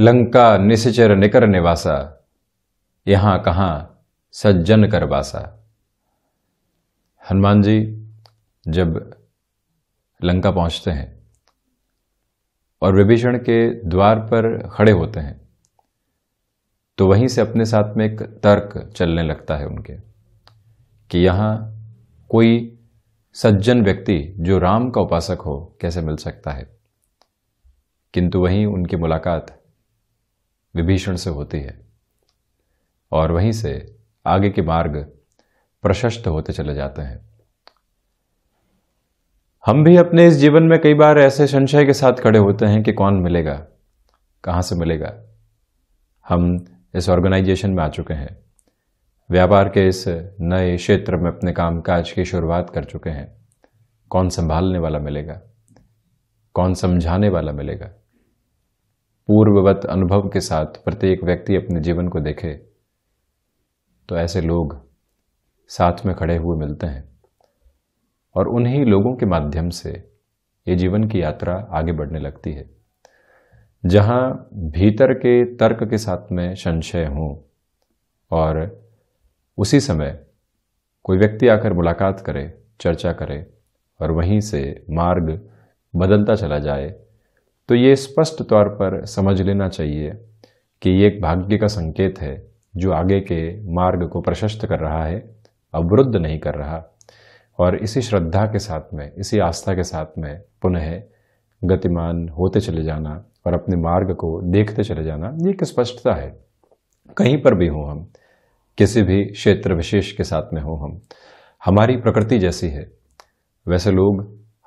लंका निसचर निकर निवासा यहां कहां सज्जन करवासा हनुमान जी जब लंका पहुंचते हैं और विभीषण के द्वार पर खड़े होते हैं तो वहीं से अपने साथ में एक तर्क चलने लगता है उनके कि यहां कोई सज्जन व्यक्ति जो राम का उपासक हो कैसे मिल सकता है किंतु वहीं उनकी मुलाकात विभीषण से होती है और वहीं से आगे के मार्ग प्रशस्त होते चले जाते हैं हम भी अपने इस जीवन में कई बार ऐसे संशय के साथ खड़े होते हैं कि कौन मिलेगा कहां से मिलेगा हम इस ऑर्गेनाइजेशन में आ चुके हैं व्यापार के इस नए क्षेत्र में अपने कामकाज की शुरुआत कर चुके हैं कौन संभालने वाला मिलेगा कौन समझाने वाला मिलेगा पूर्ववत अनुभव के साथ प्रत्येक व्यक्ति अपने जीवन को देखे तो ऐसे लोग साथ में खड़े हुए मिलते हैं और उन्हीं लोगों के माध्यम से ये जीवन की यात्रा आगे बढ़ने लगती है जहाँ भीतर के तर्क के साथ में संशय हों और उसी समय कोई व्यक्ति आकर मुलाकात करे चर्चा करे और वहीं से मार्ग बदलता चला जाए तो ये स्पष्ट तौर पर समझ लेना चाहिए कि ये एक भाग्य का संकेत है जो आगे के मार्ग को प्रशस्त कर रहा है अवरुद्ध नहीं कर रहा और इसी श्रद्धा के साथ में इसी आस्था के साथ में पुनः गतिमान होते चले जाना और अपने मार्ग को देखते चले जाना ये एक स्पष्टता है कहीं पर भी हों हम किसी भी क्षेत्र विशेष के साथ में हों हम हमारी प्रकृति जैसी है वैसे लोग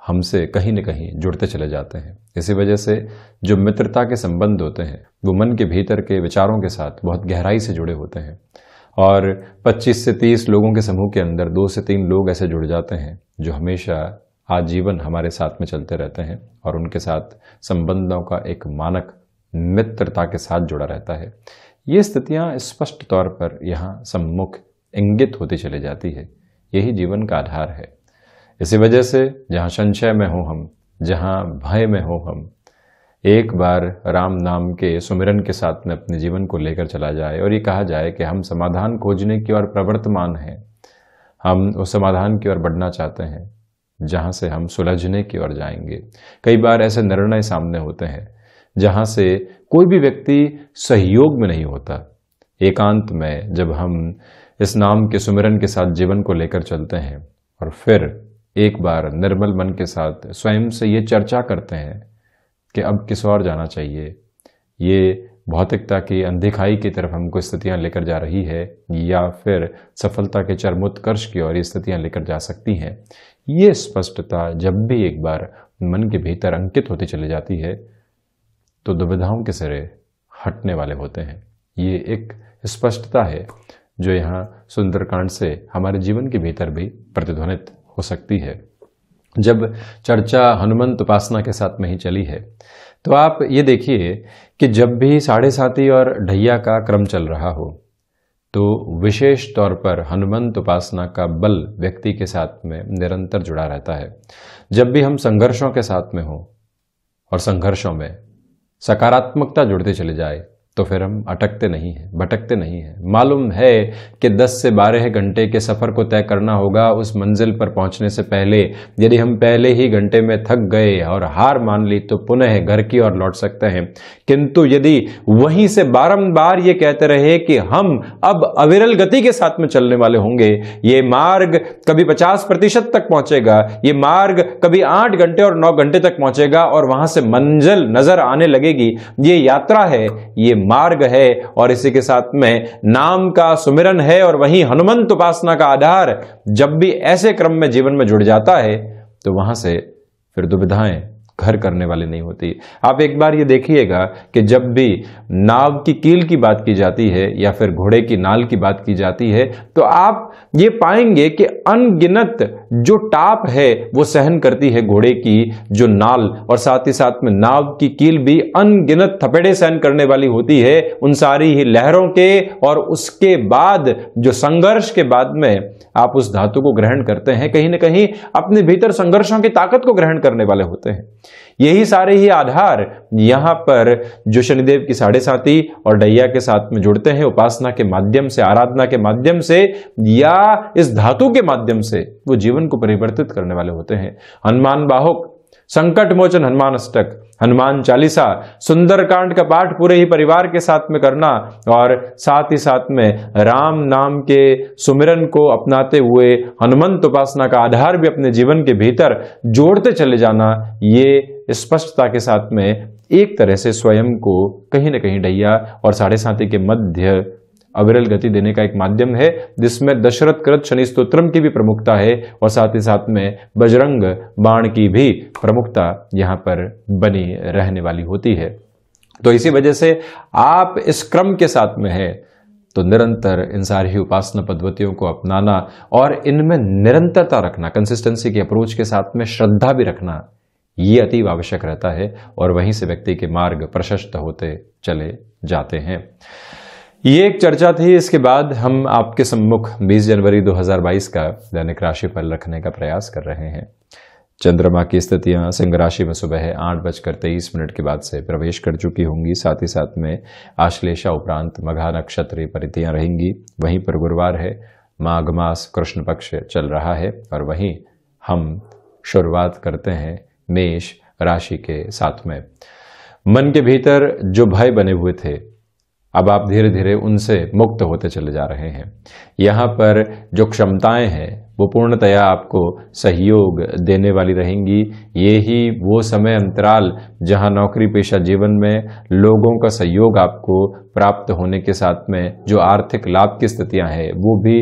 हमसे कहीं न कहीं जुड़ते चले जाते हैं इसी वजह से जो मित्रता के संबंध होते हैं वो मन के भीतर के विचारों के साथ बहुत गहराई से जुड़े होते हैं और 25 से 30 लोगों के समूह के अंदर दो से तीन लोग ऐसे जुड़ जाते हैं जो हमेशा आजीवन हमारे साथ में चलते रहते हैं और उनके साथ संबंधों का एक मानक मित्रता के साथ जुड़ा रहता है ये स्थितियाँ स्पष्ट तौर पर यहाँ सम्मुख इंगित होती चली जाती है यही जीवन का आधार है इसी वजह से जहाँ संशय में हो हम जहाँ भय में हो हम एक बार राम नाम के सुमिरन के साथ में अपने जीवन को लेकर चला जाए और ये कहा जाए कि हम समाधान खोजने की ओर प्रवर्तमान हैं हम उस समाधान की ओर बढ़ना चाहते हैं जहाँ से हम सुलझने की ओर जाएंगे कई बार ऐसे निर्णय सामने होते हैं जहाँ से कोई भी व्यक्ति सहयोग में नहीं होता एकांत में जब हम इस नाम के सुमिरन के साथ जीवन को लेकर चलते हैं और फिर एक बार निर्मल मन के साथ स्वयं से ये चर्चा करते हैं कि अब किस और जाना चाहिए ये भौतिकता की अनदेखाई की तरफ हमको स्थितियां लेकर जा रही है या फिर सफलता के चरमोत्कर्ष की ओर ये स्थितियां लेकर जा सकती हैं ये स्पष्टता जब भी एक बार मन के भीतर अंकित होती चली जाती है तो दुविधाओं के सिरे हटने वाले होते हैं ये एक स्पष्टता है जो यहाँ सुंदरकांड से हमारे जीवन के भीतर भी प्रतिध्वनित हो सकती है जब चर्चा हनुमंत उपासना के साथ में ही चली है तो आप ये देखिए कि जब भी साढ़े साथी और ढैया का क्रम चल रहा हो तो विशेष तौर पर हनुमंत उपासना का बल व्यक्ति के साथ में निरंतर जुड़ा रहता है जब भी हम संघर्षों के साथ में हो और संघर्षों में सकारात्मकता जुड़ती चली जाए तो फिर हम अटकते नहीं हैं भटकते नहीं हैं मालूम है कि 10 से 12 घंटे के सफ़र को तय करना होगा उस मंजिल पर पहुंचने से पहले यदि हम पहले ही घंटे में थक गए और हार मान ली तो पुनः घर की ओर लौट सकते हैं किंतु यदि वहीं से बारंबार ये कहते रहे कि हम अब अविरल गति के साथ में चलने वाले होंगे ये मार्ग कभी पचास प्रतिशत तक पहुंचेगा ये मार्ग कभी आठ घंटे और नौ घंटे तक पहुंचेगा और वहां से मंजिल नजर आने लगेगी ये यात्रा है ये मार्ग है और इसी के साथ में नाम का सुमिरन है और वहीं हनुमंत उपासना का आधार जब भी ऐसे क्रम में जीवन में जुड़ जाता है तो वहां से फिर दुविधाएं घर करने वाली नहीं होती आप एक बार ये देखिएगा कि जब भी नाव की कील की बात की जाती है या फिर घोड़े की नाल की बात की जाती है तो आप ये पाएंगे कि अनगिनत जो टाप है वो सहन करती है घोड़े की जो नाल और साथ ही साथ में नाव की कील भी अनगिनत थपेड़े सहन करने वाली होती है उन सारी ही लहरों के और उसके बाद जो संघर्ष के बाद में आप उस धातु को ग्रहण करते हैं कहीं ना कहीं अपने भीतर संघर्षों की ताकत को ग्रहण करने वाले होते हैं यही सारे ही आधार यहां पर जो शनिदेव की साढ़े साथी और डैया के साथ में जुड़ते हैं उपासना के माध्यम से आराधना के माध्यम से या इस धातु के माध्यम से वो जीवन जीवन को परिवर्तित करने वाले होते हैं हनुमान बाहुक संकट मोचन हनुमान अष्टक हनुमान चालीसा सुंदरकांड का पाठ पूरे ही परिवार के साथ में करना और साथ ही साथ में राम नाम के सुमिरन को अपनाते हुए हनुमंत उपासना का आधार भी अपने जीवन के भीतर जोड़ते चले जाना ये स्पष्टता के साथ में एक तरह से स्वयं को कहीं ना कहीं ढैया और साढ़े साथी के मध्य अविरल गति देने का एक माध्यम है जिसमें दशरथ कृत शनि स्त्रोत्रम की भी प्रमुखता है और साथ ही साथ में बजरंग बाण की भी प्रमुखता यहाँ पर बनी रहने वाली होती है तो इसी वजह से आप इस क्रम के साथ में है तो निरंतर इन सारी उपासना पद्धतियों को अपनाना और इनमें निरंतरता रखना कंसिस्टेंसी के अप्रोच के साथ में श्रद्धा भी रखना ये अतीव आवश्यक रहता है और वहीं से व्यक्ति के मार्ग प्रशस्त होते चले जाते हैं ये एक चर्चा थी इसके बाद हम आपके सम्मुख 20 जनवरी 2022 का दैनिक राशि पर रखने का प्रयास कर रहे हैं चंद्रमा की स्थितियां सिंह राशि में सुबह आठ बजकर तेईस मिनट के बाद से प्रवेश कर चुकी होंगी साथ ही साथ में आश्लेषा उपरांत मघा नक्षत्र परितियां रहेंगी वहीं पर गुरुवार है माघ मास कृष्ण पक्ष चल रहा है और वहीं हम शुरुआत करते हैं मेष राशि के साथ में मन के भीतर जो भय बने हुए थे अब आप धीरे धीरे उनसे मुक्त होते चले जा रहे हैं यहाँ पर जो क्षमताएं हैं वो पूर्णतया आपको सहयोग देने वाली रहेंगी ये ही वो समय अंतराल जहां नौकरी पेशा जीवन में लोगों का सहयोग आपको प्राप्त होने के साथ में जो आर्थिक लाभ की स्थितियां हैं वो भी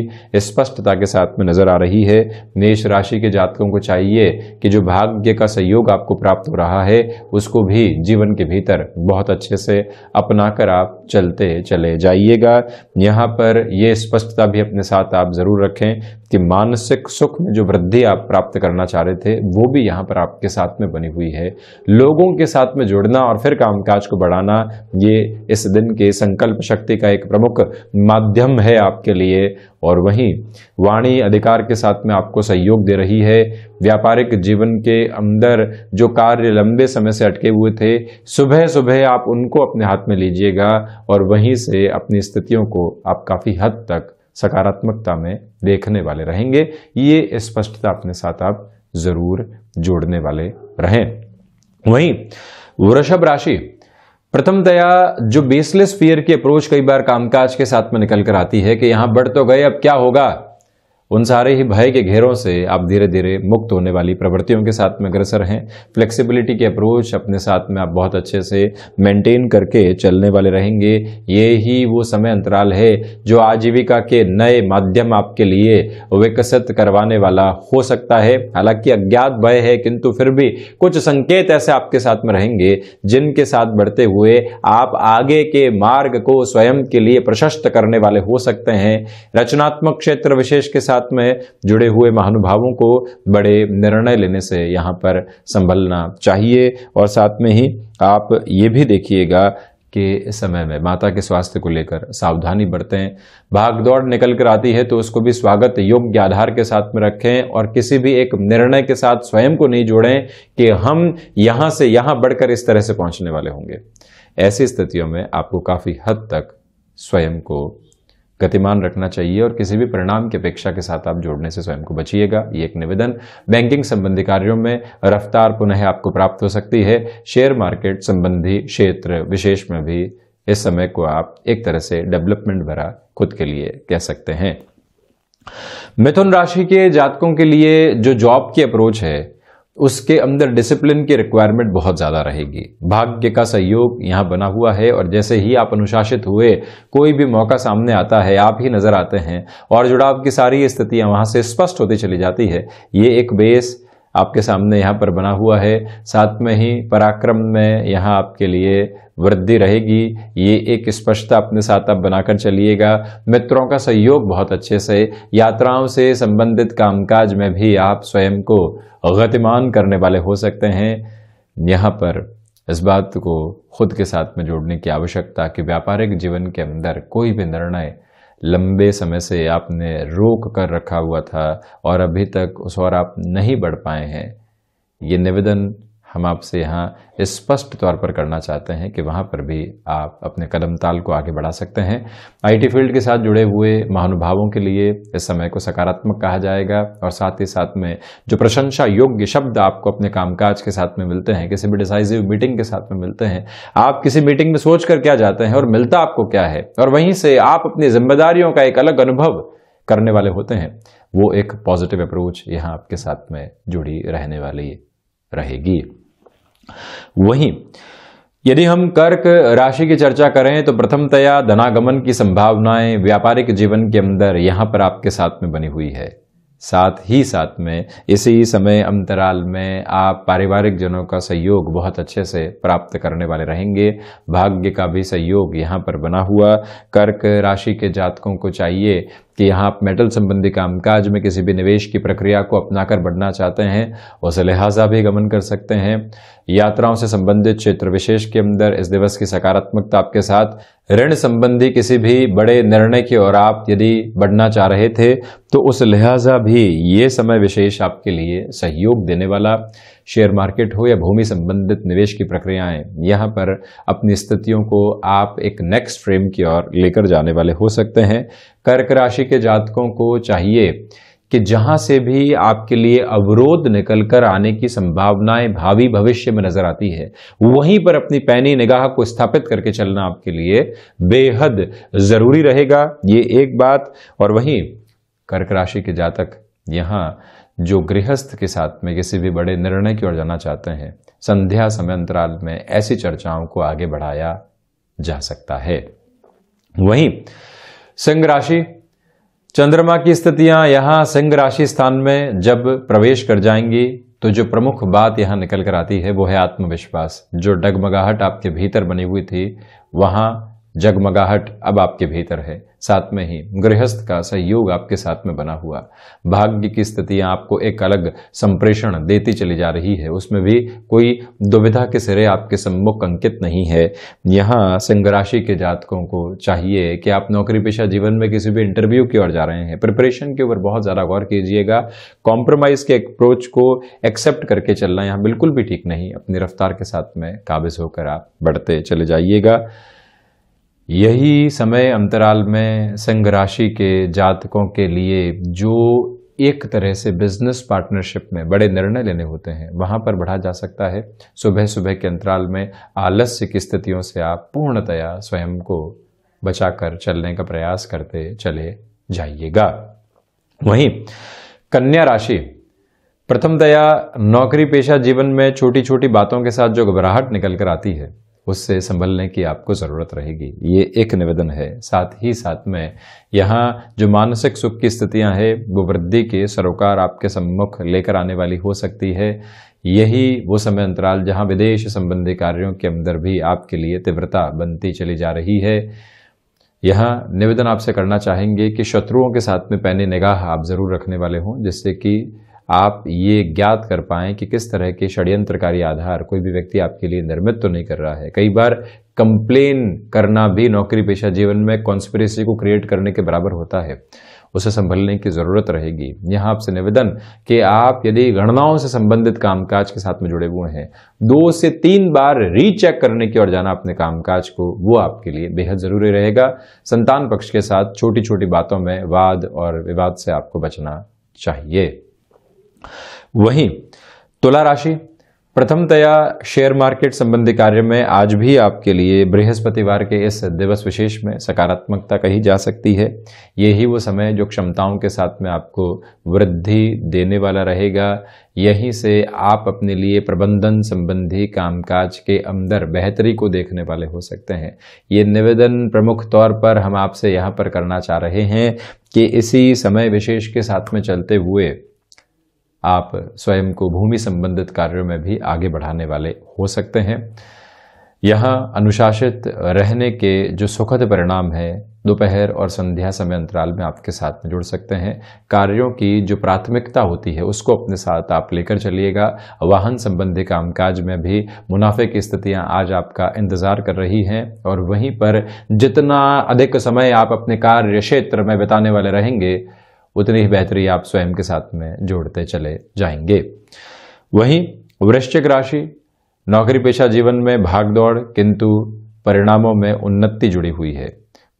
स्पष्टता के साथ में नजर आ रही है मेष राशि के जातकों को चाहिए कि जो भाग्य का सहयोग आपको प्राप्त हो रहा है उसको भी जीवन के भीतर बहुत अच्छे से अपना कर आप चलते चले जाइएगा यहाँ पर यह स्पष्टता भी अपने साथ आप जरूर रखें कि मानस मानसिक सुख में जो वृद्धि आप प्राप्त करना चाह रहे थे वो भी यहाँ पर आपके साथ में बनी हुई है लोगों के साथ में जुड़ना और फिर कामकाज को बढ़ाना ये इस दिन के संकल्प शक्ति का एक प्रमुख माध्यम है आपके लिए और वहीं वाणी अधिकार के साथ में आपको सहयोग दे रही है व्यापारिक जीवन के अंदर जो कार्य लंबे समय से अटके हुए थे सुबह सुबह आप उनको अपने हाथ में लीजिएगा और वहीं से अपनी स्थितियों को आप काफ़ी हद तक सकारात्मकता में देखने वाले रहेंगे ये स्पष्टता अपने साथ आप जरूर जोड़ने वाले रहें वहीं वृषभ राशि प्रथम दया जो बेसलेस फियर की अप्रोच कई बार कामकाज के साथ में निकल कर आती है कि यहां बढ़ तो गए अब क्या होगा उन सारे ही भय के घेरों से आप धीरे धीरे मुक्त होने वाली प्रवृत्तियों के साथ में अग्रसर हैं फ्लेक्सिबिलिटी के अप्रोच अपने साथ में आप बहुत अच्छे से मेंटेन करके चलने वाले रहेंगे ये ही वो समय अंतराल है जो आजीविका के नए माध्यम आपके लिए विकसित करवाने वाला हो सकता है हालांकि अज्ञात भय है किंतु फिर भी कुछ संकेत ऐसे आपके साथ में रहेंगे जिनके साथ बढ़ते हुए आप आगे के मार्ग को स्वयं के लिए प्रशस्त करने वाले हो सकते हैं रचनात्मक क्षेत्र विशेष के साथ साथ में जुड़े हुए महानुभावों को बड़े निर्णय लेने से यहाँ पर संभलना चाहिए और साथ में ही आप ये भी देखिएगा के समय में माता के स्वास्थ्य को लेकर सावधानी बरतें दौड़ निकल कर आती है तो उसको भी स्वागत योग्य आधार के साथ में रखें और किसी भी एक निर्णय के साथ स्वयं को नहीं जोड़ें कि हम यहां से यहां बढ़कर इस तरह से पहुंचने वाले होंगे ऐसी स्थितियों में आपको काफ़ी हद तक स्वयं को गतिमान रखना चाहिए और किसी भी परिणाम की अपेक्षा के साथ आप जोड़ने से स्वयं को बचिएगा ये एक निवेदन बैंकिंग संबंधी कार्यों में रफ्तार पुनः आपको प्राप्त हो सकती है शेयर मार्केट संबंधी क्षेत्र विशेष में भी इस समय को आप एक तरह से डेवलपमेंट भरा खुद के लिए कह सकते हैं मिथुन राशि के जातकों के लिए जो जॉब की अप्रोच है उसके अंदर डिसिप्लिन की रिक्वायरमेंट बहुत ज़्यादा रहेगी भाग्य का सहयोग यहाँ बना हुआ है और जैसे ही आप अनुशासित हुए कोई भी मौका सामने आता है आप ही नज़र आते हैं और जुड़ाव की सारी स्थितियां वहां से स्पष्ट होती चली जाती है ये एक बेस आपके सामने यहाँ पर बना हुआ है साथ में ही पराक्रम में यहाँ आपके लिए वृद्धि रहेगी ये एक स्पष्टता अपने साथ आप बनाकर चलिएगा मित्रों का सहयोग बहुत अच्छे से यात्राओं से संबंधित कामकाज में भी आप स्वयं को गतिमान करने वाले हो सकते हैं यहाँ पर इस बात को खुद के साथ में जोड़ने की आवश्यकता कि व्यापारिक जीवन के अंदर कोई भी निर्णय लंबे समय से आपने रोक कर रखा हुआ था और अभी तक उस और आप नहीं बढ़ पाए हैं ये निवेदन हम आपसे यहाँ स्पष्ट तौर पर करना चाहते हैं कि वहाँ पर भी आप अपने कदम ताल को आगे बढ़ा सकते हैं आईटी फील्ड के साथ जुड़े हुए महानुभावों के लिए इस समय को सकारात्मक कहा जाएगा और साथ ही साथ में जो प्रशंसा योग्य शब्द आपको अपने कामकाज के साथ में मिलते हैं किसी भी डिसाइजिव मीटिंग के साथ में मिलते हैं आप किसी मीटिंग में सोच कर क्या जाते हैं और मिलता आपको क्या है और वहीं से आप अपनी जिम्मेदारियों का एक अलग अनुभव करने वाले होते हैं वो एक पॉजिटिव अप्रोच यहाँ आपके साथ में जुड़ी रहने वाली है रहेगी वहीं यदि हम कर्क राशि की चर्चा करें तो प्रथमतया धनागमन की संभावनाएं व्यापारिक जीवन के अंदर यहां पर आपके साथ में बनी हुई है साथ ही साथ में इसी समय अंतराल में आप पारिवारिक जनों का सहयोग बहुत अच्छे से प्राप्त करने वाले रहेंगे भाग्य का भी सहयोग यहाँ पर बना हुआ कर्क राशि के जातकों को चाहिए कि यहाँ आप मेटल संबंधी कामकाज में किसी भी निवेश की प्रक्रिया को अपनाकर बढ़ना चाहते हैं उसे लिहाजा भी गमन कर सकते हैं यात्राओं से संबंधित क्षेत्र विशेष के अंदर इस दिवस की सकारात्मकता आपके साथ ऋण संबंधी किसी भी बड़े निर्णय की ओर आप यदि बढ़ना चाह रहे थे तो उस लिहाजा भी ये समय विशेष आपके लिए सहयोग देने वाला शेयर मार्केट हो या भूमि संबंधित निवेश की प्रक्रियाएं यहां पर अपनी स्थितियों को आप एक नेक्स्ट फ्रेम की ओर लेकर जाने वाले हो सकते हैं कर्क राशि के जातकों को चाहिए कि जहां से भी आपके लिए अवरोध निकल कर आने की संभावनाएं भावी भविष्य में नजर आती है वहीं पर अपनी पैनी निगाह को स्थापित करके चलना आपके लिए बेहद जरूरी रहेगा ये एक बात और वहीं कर्क राशि के जातक यहां जो गृहस्थ के साथ में किसी भी बड़े निर्णय की ओर जाना चाहते हैं संध्या समय अंतराल में ऐसी चर्चाओं को आगे बढ़ाया जा सकता है वहीं सिंह राशि चंद्रमा की स्थितियां यहां सिंह राशि स्थान में जब प्रवेश कर जाएंगी तो जो प्रमुख बात यहां निकल कर आती है वो है आत्मविश्वास जो डगमगाहट आपके भीतर बनी हुई थी वहां जगमगाहट अब आपके भीतर है साथ में ही गृहस्थ का सहयोग आपके साथ में बना हुआ भाग्य की स्थितियां आपको एक अलग संप्रेषण देती चली जा रही है उसमें भी कोई दुविधा के सिरे आपके सम्मुख अंकित नहीं है यहाँ सिंह राशि के जातकों को चाहिए कि आप नौकरी पेशा जीवन में किसी भी इंटरव्यू की ओर जा रहे हैं प्रिपरेशन के ऊपर बहुत ज़्यादा गौर कीजिएगा कॉम्प्रोमाइज़ के अप्रोच को एक्सेप्ट करके चलना यहाँ बिल्कुल भी ठीक नहीं अपनी रफ्तार के साथ में काबिज होकर आप बढ़ते चले जाइएगा यही समय अंतराल में सिंह राशि के जातकों के लिए जो एक तरह से बिजनेस पार्टनरशिप में बड़े निर्णय लेने होते हैं वहां पर बढ़ा जा सकता है सुबह सुबह के अंतराल में आलस्य की स्थितियों से आप पूर्णतया स्वयं को बचाकर चलने का प्रयास करते चले जाइएगा वहीं कन्या राशि प्रथमतया नौकरी पेशा जीवन में छोटी छोटी बातों के साथ जो घबराहट निकल कर आती है उससे संभलने की आपको ज़रूरत रहेगी ये एक निवेदन है साथ ही साथ में यहाँ जो मानसिक सुख की स्थितियाँ हैं वो वृद्धि के सरोकार आपके सम्मुख लेकर आने वाली हो सकती है यही वो समय अंतराल जहाँ विदेश संबंधी कार्यों के अंदर भी आपके लिए तीव्रता बनती चली जा रही है यहाँ निवेदन आपसे करना चाहेंगे कि शत्रुओं के साथ में पैनी निगाह आप ज़रूर रखने वाले हों जिससे कि आप ये ज्ञात कर पाएं कि किस तरह के षड्यंत्रकारी आधार कोई भी व्यक्ति आपके लिए निर्मित तो नहीं कर रहा है कई बार कंप्लेन करना भी नौकरी पेशा जीवन में कॉन्स्परेसी को क्रिएट करने के बराबर होता है उसे संभलने की ज़रूरत रहेगी यहाँ आपसे निवेदन कि आप यदि गणनाओं से संबंधित कामकाज के साथ में जुड़े हुए हैं दो से तीन बार रीचेक करने की ओर जाना अपने कामकाज को वो आपके लिए बेहद ज़रूरी रहेगा संतान पक्ष के साथ छोटी छोटी बातों में वाद और विवाद से आपको बचना चाहिए वहीं तुला राशि प्रथमतया शेयर मार्केट संबंधी कार्य में आज भी आपके लिए बृहस्पतिवार के इस दिवस विशेष में सकारात्मकता कही जा सकती है यही वो समय जो क्षमताओं के साथ में आपको वृद्धि देने वाला रहेगा यहीं से आप अपने लिए प्रबंधन संबंधी कामकाज के अंदर बेहतरी को देखने वाले हो सकते हैं ये निवेदन प्रमुख तौर पर हम आपसे यहाँ पर करना चाह रहे हैं कि इसी समय विशेष के साथ में चलते हुए आप स्वयं को भूमि संबंधित कार्यों में भी आगे बढ़ाने वाले हो सकते हैं यहाँ अनुशासित रहने के जो सुखद परिणाम है दोपहर और संध्या समय अंतराल में आपके साथ में जुड़ सकते हैं कार्यों की जो प्राथमिकता होती है उसको अपने साथ आप लेकर चलिएगा वाहन संबंधी कामकाज में भी मुनाफे की स्थितियां आज आपका इंतजार कर रही हैं और वहीं पर जितना अधिक समय आप अपने कार्य क्षेत्र में बिताने वाले रहेंगे उतनी ही बेहतरी आप स्वयं के साथ में जोड़ते चले जाएंगे वहीं वृश्चिक राशि नौकरी पेशा जीवन में भागदौड़ किंतु परिणामों में उन्नति जुड़ी हुई है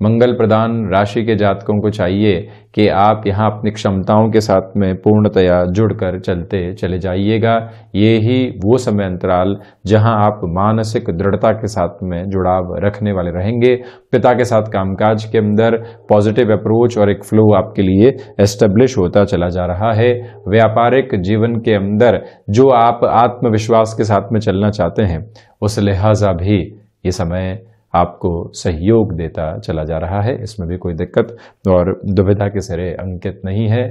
मंगल प्रदान राशि के जातकों को चाहिए कि आप यहाँ अपनी क्षमताओं के साथ में पूर्णतया जुड़कर चलते चले जाइएगा ये ही वो समय अंतराल जहाँ आप मानसिक दृढ़ता के साथ में जुड़ाव रखने वाले रहेंगे पिता के साथ कामकाज के अंदर पॉजिटिव अप्रोच और एक फ्लो आपके लिए एस्टेब्लिश होता चला जा रहा है व्यापारिक जीवन के अंदर जो आप आत्मविश्वास के साथ में चलना चाहते हैं उस लिहाजा भी ये समय आपको सहयोग देता चला जा रहा है इसमें भी कोई दिक्कत और दुविधा के सिरे अंकित नहीं है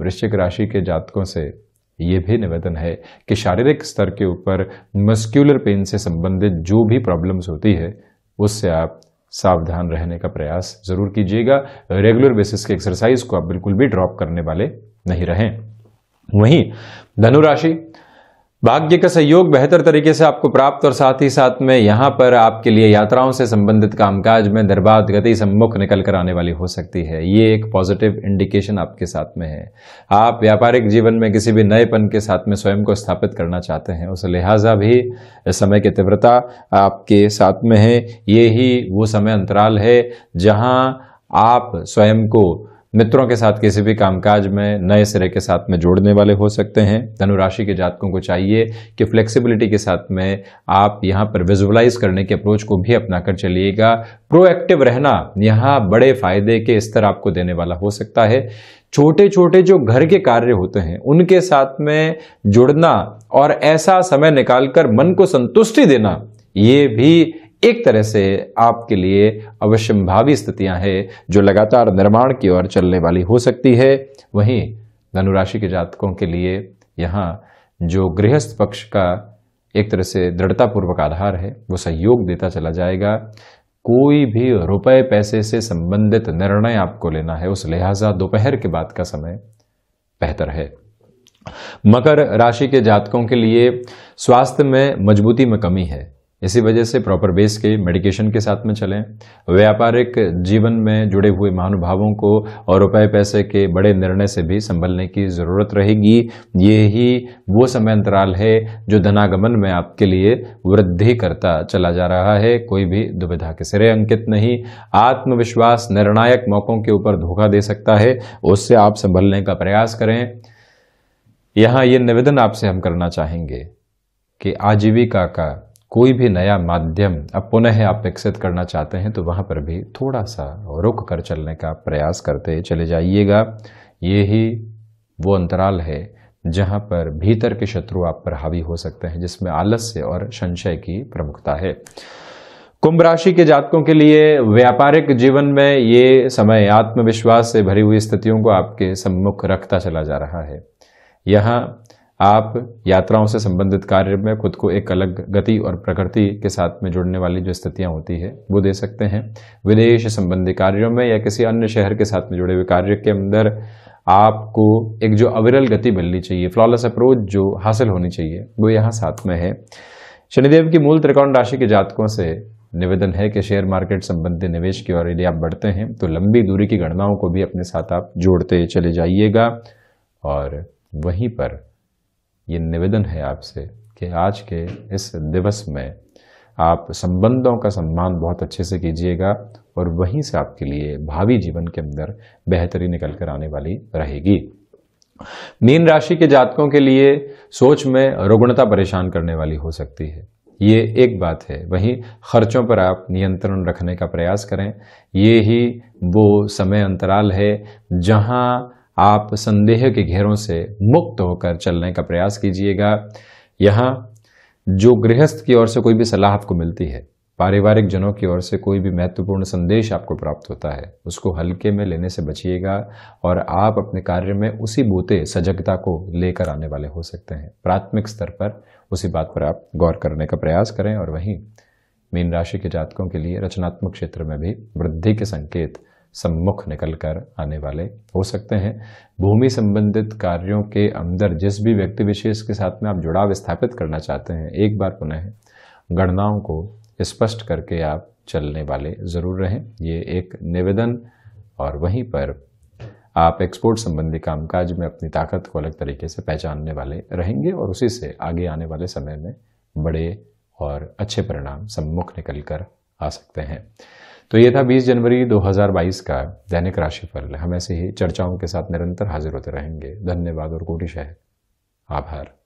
वृश्चिक राशि के जातकों से ये भी निवेदन है कि शारीरिक स्तर के ऊपर मस्क्यूलर पेन से संबंधित जो भी प्रॉब्लम्स होती है उससे आप सावधान रहने का प्रयास जरूर कीजिएगा रेगुलर बेसिस के एक्सरसाइज को आप बिल्कुल भी ड्रॉप करने वाले नहीं रहें वहीं धनुराशि भाग्य का सहयोग बेहतर तरीके से आपको प्राप्त और साथ ही साथ में यहाँ पर आपके लिए यात्राओं से संबंधित कामकाज में दरबार गति सम्मुख निकल कर आने वाली हो सकती है ये एक पॉजिटिव इंडिकेशन आपके साथ में है आप व्यापारिक जीवन में किसी भी नएपन के साथ में स्वयं को स्थापित करना चाहते हैं उस लिहाजा भी इस समय की तीव्रता आपके साथ में है ये ही वो समय अंतराल है जहाँ आप स्वयं को मित्रों के साथ किसी भी कामकाज में नए सिरे के साथ में जोड़ने वाले हो सकते हैं धनुराशि के जातकों को चाहिए कि फ्लेक्सिबिलिटी के साथ में आप यहाँ पर विजुअलाइज करने के अप्रोच को भी अपना कर चलिएगा प्रोएक्टिव रहना यहाँ बड़े फायदे के स्तर आपको देने वाला हो सकता है छोटे छोटे जो घर के कार्य होते हैं उनके साथ में जुड़ना और ऐसा समय निकालकर मन को संतुष्टि देना ये भी एक तरह से आपके लिए अवश्यंभावी स्थितियां हैं जो लगातार निर्माण की ओर चलने वाली हो सकती है वहीं धनुराशि के जातकों के लिए यहाँ जो गृहस्थ पक्ष का एक तरह से दृढ़तापूर्वक आधार है वो सहयोग देता चला जाएगा कोई भी रुपए पैसे से संबंधित निर्णय आपको लेना है उस लिहाजा दोपहर के बाद का समय बेहतर है मकर राशि के जातकों के लिए स्वास्थ्य में मजबूती में कमी है इसी वजह से प्रॉपर बेस के मेडिकेशन के साथ में चलें व्यापारिक जीवन में जुड़े हुए महानुभावों को और रुपए पैसे के बड़े निर्णय से भी संभलने की ज़रूरत रहेगी ये ही वो समय अंतराल है जो धनागमन में आपके लिए वृद्धि करता चला जा रहा है कोई भी दुविधा के सिरे अंकित नहीं आत्मविश्वास निर्णायक मौक़ों के ऊपर धोखा दे सकता है उससे आप संभलने का प्रयास करें यहाँ ये निवेदन आपसे हम करना चाहेंगे कि आजीविका का कोई भी नया माध्यम अब पुनः आप विकसित करना चाहते हैं तो वहाँ पर भी थोड़ा सा रुक कर चलने का प्रयास करते चले जाइएगा ये ही वो अंतराल है जहाँ पर भीतर के शत्रु आप पर हावी हो सकते हैं जिसमें आलस्य और संशय की प्रमुखता है कुंभ राशि के जातकों के लिए व्यापारिक जीवन में ये समय आत्मविश्वास से भरी हुई स्थितियों को आपके सम्मुख रखता चला जा रहा है यहाँ आप यात्राओं से संबंधित कार्य में खुद को एक अलग गति और प्रकृति के साथ में जुड़ने वाली जो स्थितियां होती है वो दे सकते हैं विदेश संबंधी कार्यों में या किसी अन्य शहर के साथ में जुड़े हुए कार्य के अंदर आपको एक जो अविरल गति मिलनी चाहिए फ्लॉलेस अप्रोच जो हासिल होनी चाहिए वो यहाँ साथ में है शनिदेव की मूल त्रिकोण राशि के जातकों से निवेदन है कि शेयर मार्केट संबंधी निवेश की ओर यदि आप बढ़ते हैं तो लंबी दूरी की गणनाओं को भी अपने साथ आप जोड़ते चले जाइएगा और वहीं पर ये निवेदन है आपसे कि आज के इस दिवस में आप संबंधों का सम्मान बहुत अच्छे से कीजिएगा और वहीं से आपके लिए भावी जीवन के अंदर बेहतरी निकल कर आने वाली रहेगी मीन राशि के जातकों के लिए सोच में रुग्णता परेशान करने वाली हो सकती है ये एक बात है वहीं खर्चों पर आप नियंत्रण रखने का प्रयास करें ये ही वो समय अंतराल है जहां आप संदेह के घेरों से मुक्त होकर चलने का प्रयास कीजिएगा यहाँ जो गृहस्थ की ओर से कोई भी सलाह आपको मिलती है पारिवारिक जनों की ओर से कोई भी महत्वपूर्ण संदेश आपको प्राप्त होता है उसको हल्के में लेने से बचिएगा और आप अपने कार्य में उसी बूते सजगता को लेकर आने वाले हो सकते हैं प्राथमिक स्तर पर उसी बात पर आप गौर करने का प्रयास करें और वहीं मीन राशि के जातकों के लिए रचनात्मक क्षेत्र में भी वृद्धि के संकेत सम्मुख निकल कर आने वाले हो सकते हैं भूमि संबंधित कार्यों के अंदर जिस भी व्यक्ति विशेष के साथ में आप जुड़ाव स्थापित करना चाहते हैं एक बार पुनः गणनाओं को स्पष्ट करके आप चलने वाले ज़रूर रहें ये एक निवेदन और वहीं पर आप एक्सपोर्ट संबंधी कामकाज में अपनी ताकत को अलग तरीके से पहचानने वाले रहेंगे और उसी से आगे आने वाले समय में बड़े और अच्छे परिणाम सम्मुख निकल कर आ सकते हैं तो ये था 20 जनवरी 2022 का दैनिक राशिफल हम ऐसे ही चर्चाओं के साथ निरंतर हाजिर होते रहेंगे धन्यवाद और कोटिश है आभार